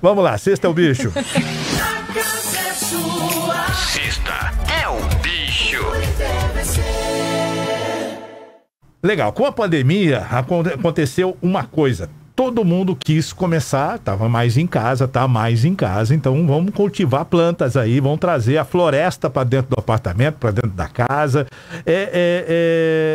Vamos lá, sexta é o bicho. Sexta é o bicho. Legal, com a pandemia aconteceu uma coisa todo mundo quis começar, estava mais em casa, tá mais em casa, então vamos cultivar plantas aí, vão trazer a floresta para dentro do apartamento, para dentro da casa, é,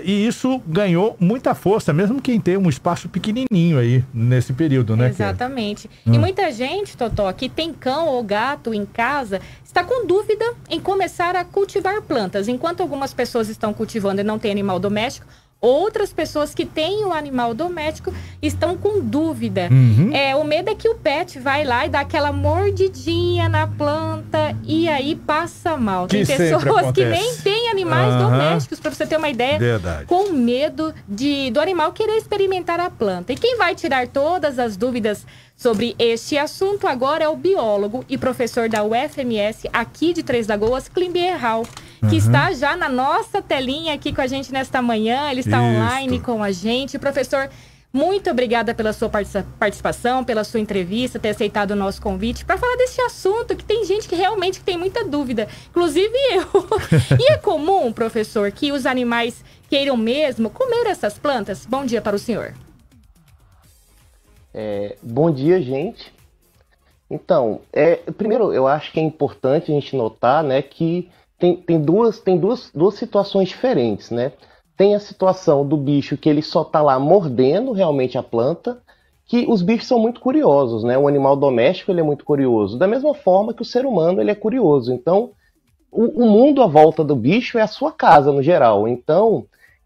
é, é, e isso ganhou muita força, mesmo quem tem um espaço pequenininho aí nesse período, né? Exatamente. Hum. E muita gente, Totó, que tem cão ou gato em casa, está com dúvida em começar a cultivar plantas. Enquanto algumas pessoas estão cultivando e não tem animal doméstico, outras pessoas que têm o animal doméstico estão com dúvida. Uhum. É, o medo é que o pet vai lá e dá aquela mordidinha na planta e aí passa mal. Que Tem pessoas que nem têm animais domésticos, para você ter uma ideia, Verdade. com medo de do animal querer experimentar a planta. E quem vai tirar todas as dúvidas sobre este assunto agora é o biólogo e professor da UFMS aqui de Três Lagoas, Klimbier Hall, que uhum. está já na nossa telinha aqui com a gente nesta manhã. Ele está Isso. online com a gente. Professor muito obrigada pela sua participação, pela sua entrevista, ter aceitado o nosso convite para falar desse assunto que tem gente que realmente tem muita dúvida, inclusive eu. e é comum, professor, que os animais queiram mesmo comer essas plantas? Bom dia para o senhor. É, bom dia, gente. Então, é, primeiro, eu acho que é importante a gente notar né, que tem, tem, duas, tem duas, duas situações diferentes, né? Tem a situação do bicho que ele só está lá mordendo realmente a planta, que os bichos são muito curiosos, né? O animal doméstico ele é muito curioso, da mesma forma que o ser humano ele é curioso. Então, o, o mundo à volta do bicho é a sua casa no geral. Então,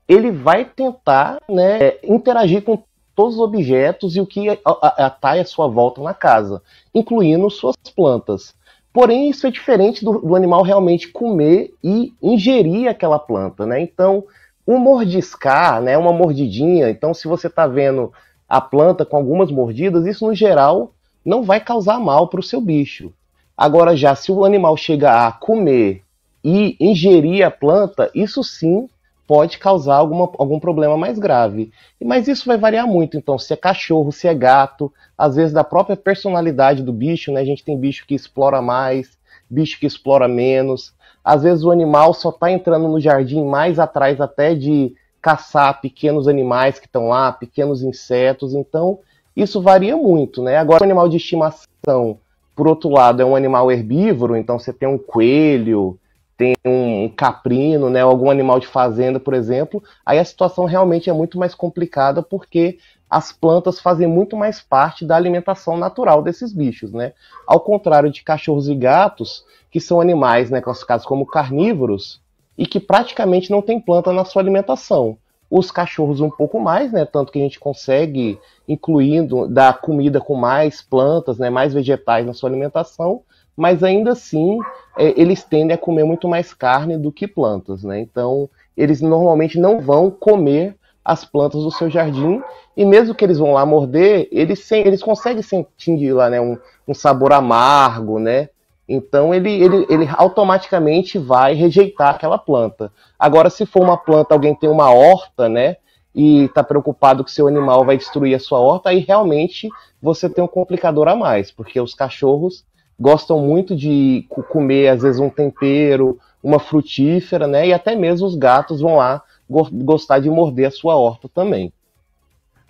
ele vai tentar, né, é, interagir com todos os objetos e o que atrai a sua volta na casa, incluindo suas plantas. Porém, isso é diferente do, do animal realmente comer e ingerir aquela planta, né? Então, um mordiscar, né, uma mordidinha. Então, se você está vendo a planta com algumas mordidas, isso no geral não vai causar mal para o seu bicho. Agora, já se o animal chega a comer e ingerir a planta, isso sim pode causar alguma, algum problema mais grave. Mas isso vai variar muito, então, se é cachorro, se é gato, às vezes da própria personalidade do bicho, né? A gente tem bicho que explora mais, bicho que explora menos. Às vezes o animal só está entrando no jardim mais atrás até de caçar pequenos animais que estão lá, pequenos insetos. Então, isso varia muito, né? Agora, o animal de estimação, por outro lado, é um animal herbívoro, então você tem um coelho, tem um caprino, né, algum animal de fazenda, por exemplo, aí a situação realmente é muito mais complicada porque as plantas fazem muito mais parte da alimentação natural desses bichos, né? Ao contrário de cachorros e gatos, que são animais né, classificados como carnívoros e que praticamente não tem planta na sua alimentação. Os cachorros um pouco mais, né? Tanto que a gente consegue incluindo da comida com mais plantas, né, mais vegetais na sua alimentação, mas ainda assim é, eles tendem a comer muito mais carne do que plantas, né? Então eles normalmente não vão comer as plantas do seu jardim. E mesmo que eles vão lá morder, eles, sem, eles conseguem sentir lá né, um, um sabor amargo, né? Então ele, ele, ele automaticamente vai rejeitar aquela planta. Agora, se for uma planta, alguém tem uma horta, né? E está preocupado que seu animal vai destruir a sua horta, aí realmente você tem um complicador a mais, porque os cachorros gostam muito de comer, às vezes, um tempero, uma frutífera, né? E até mesmo os gatos vão lá gostar de morder a sua horta também.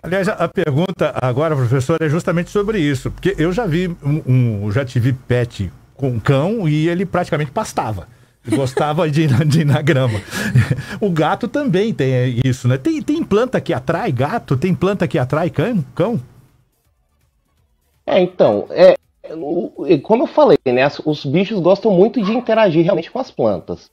Aliás, a pergunta agora, professor, é justamente sobre isso, porque eu já vi um, um já tive pet com cão e ele praticamente pastava. Gostava de, de ir na grama. O gato também tem isso, né? Tem, tem planta que atrai gato? Tem planta que atrai cão? cão? É, então, é, é como eu falei, né? Os bichos gostam muito de interagir realmente com as plantas.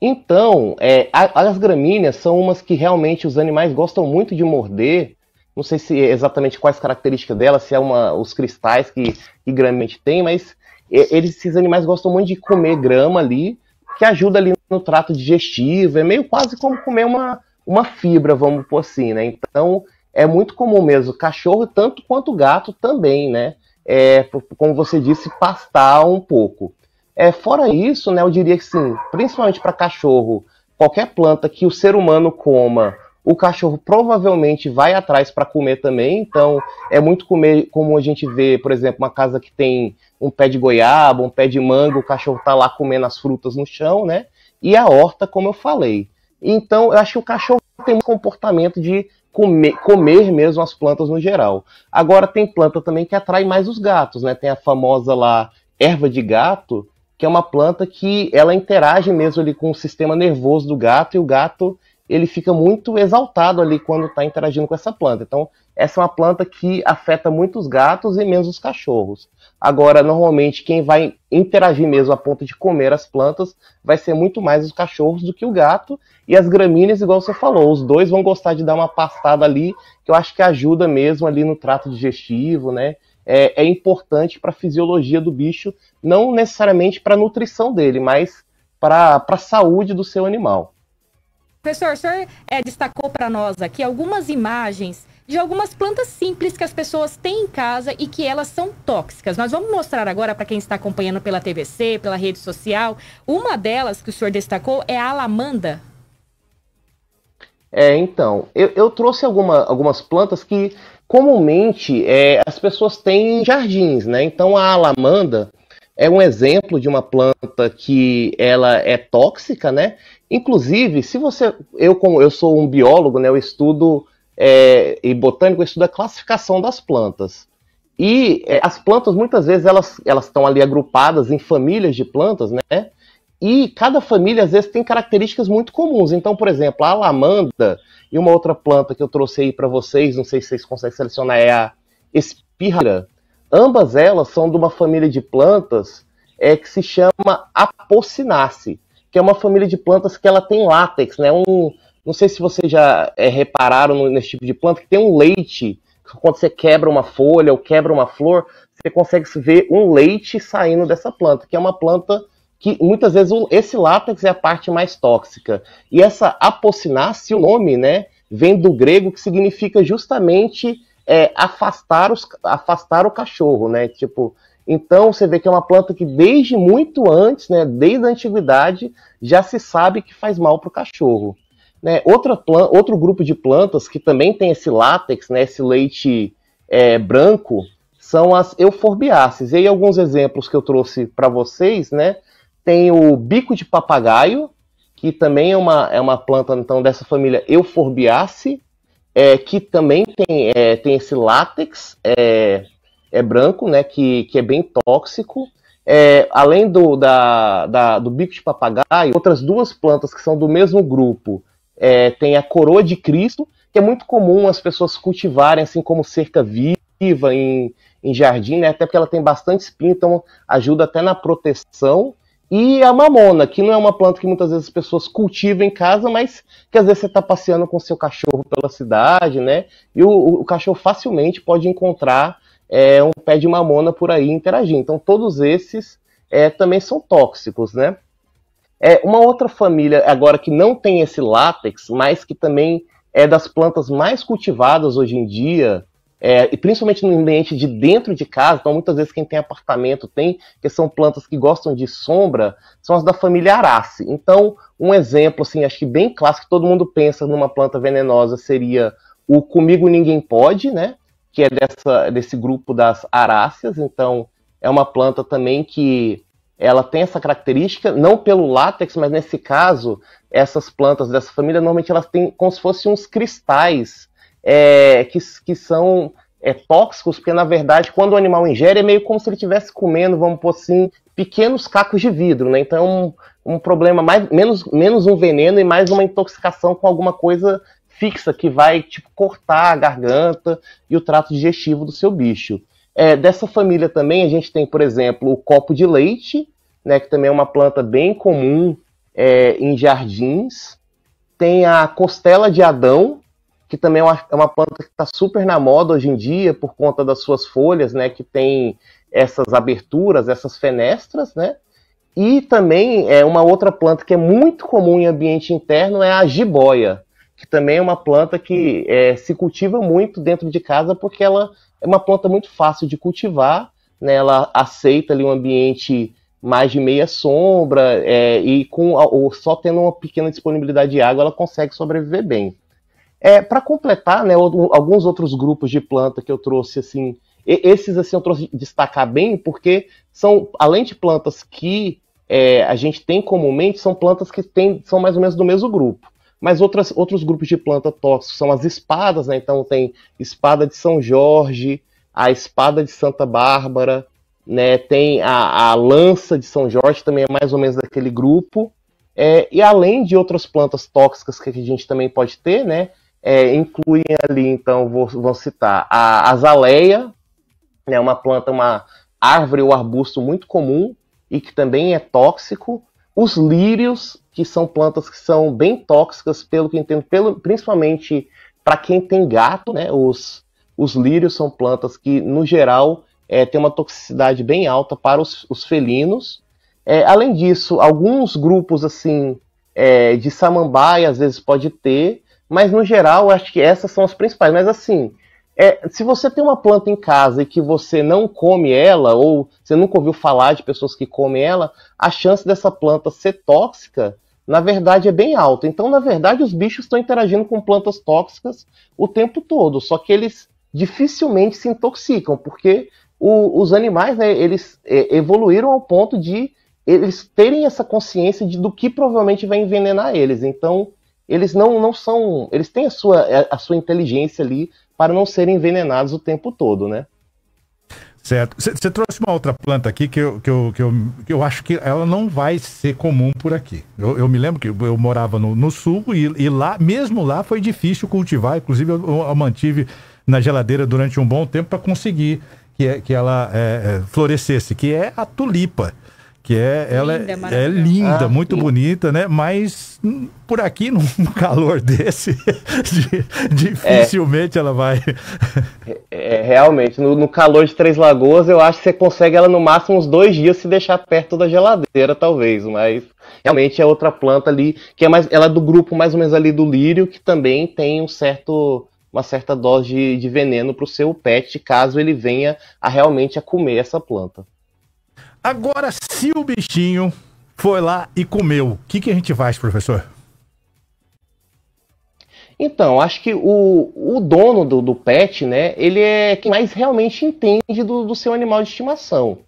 Então, é, as gramíneas são umas que realmente os animais gostam muito de morder. Não sei se é exatamente quais características delas, se é uma, os cristais que, que tem, mas eles, esses animais gostam muito de comer grama ali, que ajuda ali no trato digestivo. É meio quase como comer uma, uma fibra, vamos por assim, né? Então, é muito comum mesmo. Cachorro, tanto quanto gato também, né? É, como você disse, pastar um pouco. É, fora isso, né, eu diria que sim, principalmente para cachorro, qualquer planta que o ser humano coma, o cachorro provavelmente vai atrás para comer também. Então, é muito comer, como a gente vê, por exemplo, uma casa que tem um pé de goiaba, um pé de manga, o cachorro está lá comendo as frutas no chão, né? E a horta, como eu falei. Então, eu acho que o cachorro tem um comportamento de comer, comer mesmo as plantas no geral. Agora, tem planta também que atrai mais os gatos, né? Tem a famosa lá erva de gato, que é uma planta que ela interage mesmo ali com o sistema nervoso do gato e o gato ele fica muito exaltado ali quando está interagindo com essa planta. Então, essa é uma planta que afeta muito os gatos e menos os cachorros. Agora, normalmente, quem vai interagir mesmo a ponto de comer as plantas vai ser muito mais os cachorros do que o gato. E as gramíneas, igual você falou, os dois vão gostar de dar uma pastada ali, que eu acho que ajuda mesmo ali no trato digestivo, né? é, é importante para a fisiologia do bicho, não necessariamente para a nutrição dele, mas para a saúde do seu animal. Professor, o senhor é, destacou para nós aqui algumas imagens de algumas plantas simples que as pessoas têm em casa e que elas são tóxicas. Nós vamos mostrar agora para quem está acompanhando pela TVC, pela rede social. Uma delas que o senhor destacou é a alamanda. É, então, eu, eu trouxe alguma, algumas plantas que comumente é, as pessoas têm jardins, né? Então a alamanda é um exemplo de uma planta que ela é tóxica, né? Inclusive, se você, eu como eu sou um biólogo, né? Eu estudo é, e botânico, eu estudo a classificação das plantas. E é, as plantas muitas vezes elas elas estão ali agrupadas em famílias de plantas, né? E cada família, às vezes, tem características muito comuns. Então, por exemplo, a alamanda e uma outra planta que eu trouxe aí para vocês, não sei se vocês conseguem selecionar, é a espirra. Ambas elas são de uma família de plantas é, que se chama Apocinace, que é uma família de plantas que ela tem látex, né? Um, não sei se vocês já é, repararam nesse tipo de planta, que tem um leite. Quando você quebra uma folha ou quebra uma flor, você consegue ver um leite saindo dessa planta, que é uma planta que muitas vezes esse látex é a parte mais tóxica. E essa apocinácea, o nome, né, vem do grego que significa justamente é, afastar, os, afastar o cachorro, né? Tipo, então você vê que é uma planta que desde muito antes, né, desde a antiguidade, já se sabe que faz mal para o cachorro. Né? Outra planta, outro grupo de plantas que também tem esse látex, né, esse leite é, branco, são as euforbiáceas. E aí alguns exemplos que eu trouxe para vocês, né? Tem o bico de papagaio, que também é uma, é uma planta então dessa família Euforbiaceae, é, que também tem, é, tem esse látex é, é branco, né, que, que é bem tóxico. É, além do, da, da, do bico de papagaio, outras duas plantas que são do mesmo grupo é, tem a coroa de Cristo, que é muito comum as pessoas cultivarem assim como cerca viva em, em jardim, né, até porque ela tem bastante espinho, então ajuda até na proteção e a mamona, que não é uma planta que muitas vezes as pessoas cultivam em casa, mas que às vezes você está passeando com seu cachorro pela cidade, né? E o, o cachorro facilmente pode encontrar é, um pé de mamona por aí interagir. Então todos esses é, também são tóxicos, né? É, uma outra família agora que não tem esse látex, mas que também é das plantas mais cultivadas hoje em dia, é, e principalmente no ambiente de dentro de casa, então muitas vezes quem tem apartamento tem, que são plantas que gostam de sombra, são as da família Arace. Então, um exemplo, assim, acho que bem clássico, todo mundo pensa numa planta venenosa seria o Comigo Ninguém Pode, né? Que é dessa, desse grupo das aráceas. Então, é uma planta também que ela tem essa característica, não pelo látex, mas nesse caso, essas plantas dessa família, normalmente elas têm como se fossem uns cristais é, que, que são é, tóxicos, porque na verdade, quando o animal ingere, é meio como se ele estivesse comendo, vamos pôr assim, pequenos cacos de vidro, né? Então é um, um problema mais, menos, menos um veneno e mais uma intoxicação com alguma coisa fixa que vai tipo cortar a garganta e o trato digestivo do seu bicho. É, dessa família também a gente tem, por exemplo, o copo de leite, né, que também é uma planta bem comum é, em jardins. Tem a costela de Adão, que também é uma, é uma planta que está super na moda hoje em dia por conta das suas folhas, né, que tem essas aberturas, essas fenestras, né? E também é uma outra planta que é muito comum em ambiente interno é a jiboia, que também é uma planta que é, se cultiva muito dentro de casa porque ela é uma planta muito fácil de cultivar, né? Ela aceita ali um ambiente mais de meia sombra é, e com ou só tendo uma pequena disponibilidade de água ela consegue sobreviver bem. É, para completar, né, alguns outros grupos de planta que eu trouxe assim, esses assim eu trouxe destacar bem porque são além de plantas que é, a gente tem comumente são plantas que tem, são mais ou menos do mesmo grupo. Mas outras, outros grupos de planta tóxicos são as espadas, né? Então tem espada de São Jorge, a espada de Santa Bárbara, né? Tem a, a lança de São Jorge, também é mais ou menos daquele grupo. É, e além de outras plantas tóxicas que a gente também pode ter, né? é, incluem ali, então, vou, vou citar a azaleia, é né, uma planta, uma árvore ou arbusto muito comum e que também é tóxico. Os lírios, que são plantas que são bem tóxicas, pelo que entendo, pelo, principalmente para quem tem gato, né? Os, os lírios são plantas que, no geral, é, têm uma toxicidade bem alta para os, os felinos. É, além disso, alguns grupos assim é, de samambaia às vezes pode ter, mas no geral, acho que essas são as principais. Mas assim, é, se você tem uma planta em casa e que você não come ela, ou você nunca ouviu falar de pessoas que comem ela, a chance dessa planta ser tóxica, na verdade, é bem alta. Então, na verdade, os bichos estão interagindo com plantas tóxicas o tempo todo, só que eles dificilmente se intoxicam, porque o, os animais, né, eles é, evoluíram ao ponto de eles terem essa consciência de, do que provavelmente vai envenenar eles. Então, eles não, não são. Eles têm a sua, é, a sua inteligência ali para não serem envenenados o tempo todo, né? Certo. Você trouxe uma outra planta aqui que eu, que, eu, que, eu, que eu acho que ela não vai ser comum por aqui. Eu, eu me lembro que eu morava no, no sul e, e, lá, mesmo lá, foi difícil cultivar. Inclusive, eu, eu mantive na geladeira durante um bom tempo para conseguir que, que ela é, é florescesse, que é a tulipa que é ela é, é linda, ah, muito sim. bonita, né? Mas por aqui num calor desse, dificilmente é, ela vai. É, é, realmente, no, no, calor de Três Lagoas, eu acho que você consegue ela no máximo uns dois dias se deixar perto da geladeira, talvez. Mas realmente é outra planta ali que é mais, ela é do grupo mais ou menos ali do lírio, que também tem um certo uma certa dose de, de veneno para o seu pet, caso ele venha a realmente a comer essa planta. Agora se o bichinho foi lá e comeu, o que, que a gente faz, professor? Então, acho que o, o dono do, do, pet, né, ele é quem mais realmente entende do, do seu animal de estimação.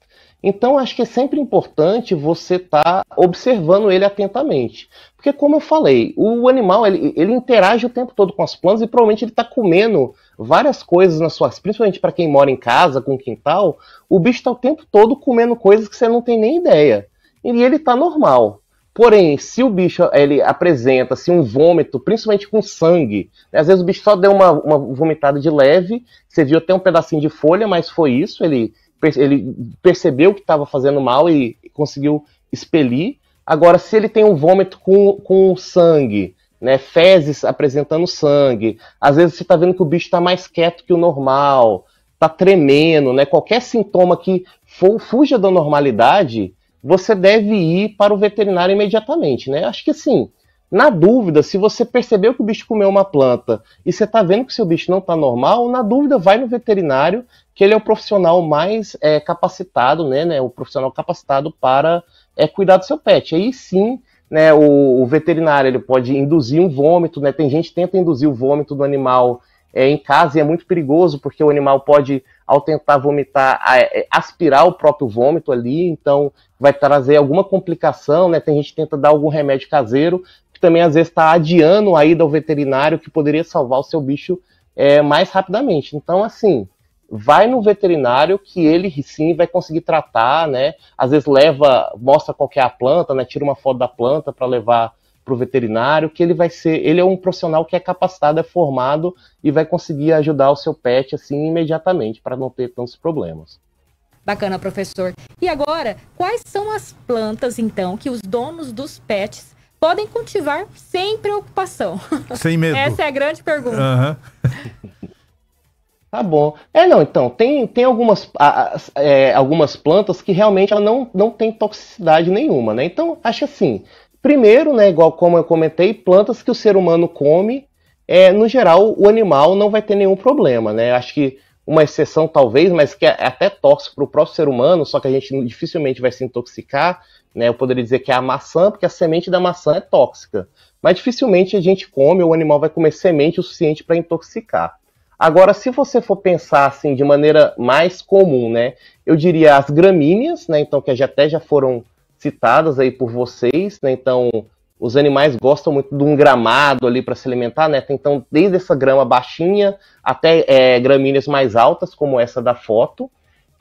Então, acho que é sempre importante você estar tá observando ele atentamente. Porque, como eu falei, o animal ele, ele interage o tempo todo com as plantas e provavelmente ele está comendo várias coisas nas suas. Principalmente para quem mora em casa, com quintal, o bicho está o tempo todo comendo coisas que você não tem nem ideia. E ele está normal. Porém, se o bicho ele apresenta assim, um vômito, principalmente com sangue, né? às vezes o bicho só deu uma, uma vomitada de leve, você viu até um pedacinho de folha, mas foi isso, ele ele percebeu que estava fazendo mal e conseguiu expelir. Agora, se ele tem um vômito com, com sangue, né, fezes apresentando sangue, às vezes você está vendo que o bicho está mais quieto que o normal, está tremendo, né, qualquer sintoma que for, fuja da normalidade, você deve ir para o veterinário imediatamente. Né? Acho que sim. Na dúvida, se você percebeu que o bicho comeu uma planta e você está vendo que o seu bicho não está normal, na dúvida, vai no veterinário, que ele é o profissional mais é, capacitado, né, né, o profissional capacitado para é, cuidar do seu pet. Aí sim, né, o, o, veterinário ele pode induzir um vômito, né, tem gente que tenta induzir o vômito do animal é, em casa e é muito perigoso, porque o animal pode, ao tentar vomitar, é, aspirar o próprio vômito ali, então vai trazer alguma complicação, né, tem gente que tenta dar algum remédio caseiro, também às vezes está adiando a ida ao veterinário que poderia salvar o seu bicho é, mais rapidamente. Então, assim, vai no veterinário que ele sim vai conseguir tratar, né? Às vezes leva, mostra qual é a planta, né? Tira uma foto da planta para levar para o veterinário, que ele vai ser, ele é um profissional que é capacitado, é formado e vai conseguir ajudar o seu pet assim imediatamente para não ter tantos problemas. Bacana, professor. E agora, quais são as plantas então que os donos dos pets podem cultivar sem preocupação? Sem medo. Essa é a grande pergunta. Uhum. Tá bom. É, não, então, tem, tem algumas, é, algumas plantas que realmente ela não, não tem toxicidade nenhuma, né? Então, acho assim, primeiro, né, igual como eu comentei, plantas que o ser humano come, é, no geral, o animal não vai ter nenhum problema, né? Acho que uma exceção talvez, mas que é até tóxico para o próprio ser humano, só que a gente dificilmente vai se intoxicar, né? Eu poderia dizer que é a maçã, porque a semente da maçã é tóxica. Mas dificilmente a gente come, ou o animal vai comer semente o suficiente para intoxicar. Agora, se você for pensar assim de maneira mais comum, né? Eu diria as gramíneas, né? Então, que já, até já foram citadas aí por vocês, né? Então, os animais gostam muito de um gramado ali para se alimentar, né? Então, desde essa grama baixinha até é, gramíneas mais altas, como essa da foto.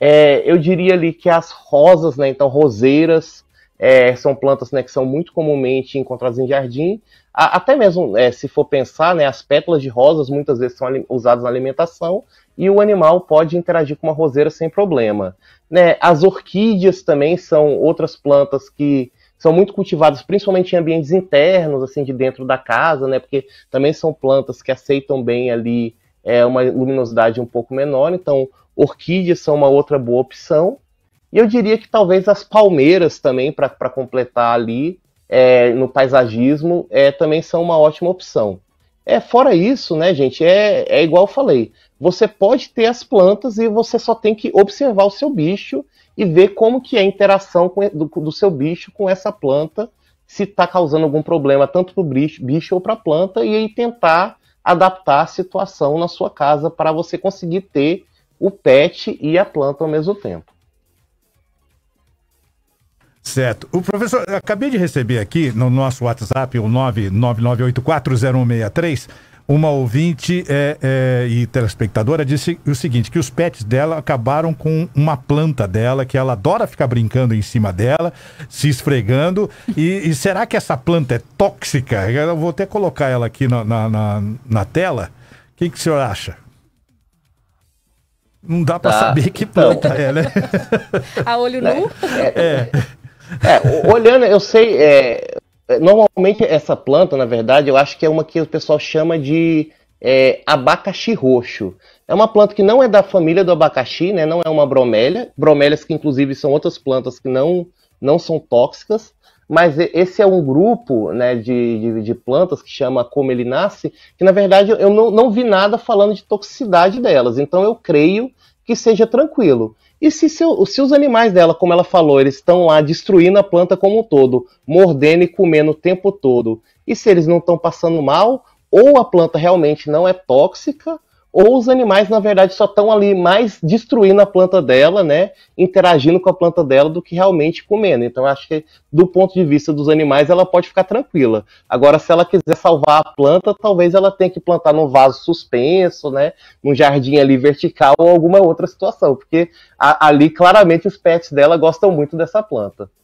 É, eu diria ali que as rosas, né? Então, roseiras, é, são plantas né, que são muito comumente encontradas em jardim. A, até mesmo, é, se for pensar, né, as pétalas de rosas muitas vezes são usadas na alimentação e o animal pode interagir com uma roseira sem problema. Né, as orquídeas também são outras plantas que são muito cultivadas principalmente em ambientes internos, assim, de dentro da casa, né, porque também são plantas que aceitam bem ali é, uma luminosidade um pouco menor, então orquídeas são uma outra boa opção. E eu diria que talvez as palmeiras também, para completar ali, é, no paisagismo, é, também são uma ótima opção. É, fora isso, né, gente, é, é igual eu falei. Você pode ter as plantas e você só tem que observar o seu bicho e ver como que é a interação com, do, do, seu bicho com essa planta, se está causando algum problema tanto para o bicho, bicho ou para a planta, e aí tentar adaptar a situação na sua casa para você conseguir ter o pet e a planta ao mesmo tempo. Certo. O professor, acabei de receber aqui no nosso WhatsApp, o 999840163, uma ouvinte é, é, e telespectadora disse o seguinte: que os pets dela acabaram com uma planta dela, que ela adora ficar brincando em cima dela, se esfregando. E, e será que essa planta é tóxica? Eu vou até colocar ela aqui na, na, na, na tela. O que, que o senhor acha? Não dá tá. para saber que então. planta então. é, né? A olho nu? É. é. é. É, olhando, eu sei. É, normalmente essa planta, na verdade, eu acho que é uma que o pessoal chama de é, abacaxi roxo. É uma planta que não é da família do abacaxi, né? Não é uma bromélia. Bromélias que inclusive são outras plantas que não, não são tóxicas. Mas esse é um grupo né, de, de, de plantas que chama Como Ele Nasce, que na verdade eu não, não vi nada falando de toxicidade delas. Então eu creio que seja tranquilo. E se, seu, se os animais dela, como ela falou, eles estão lá destruindo a planta como um todo, mordendo e comendo o tempo todo, e se eles não estão passando mal, ou a planta realmente não é tóxica, ou os animais, na verdade, só estão ali mais destruindo a planta dela, né? Interagindo com a planta dela do que realmente comendo. Então, acho que do ponto de vista dos animais, ela pode ficar tranquila. Agora, se ela quiser salvar a planta, talvez ela tenha que plantar num vaso suspenso, né? Num jardim ali vertical ou alguma outra situação, porque a, ali claramente os pets dela gostam muito dessa planta.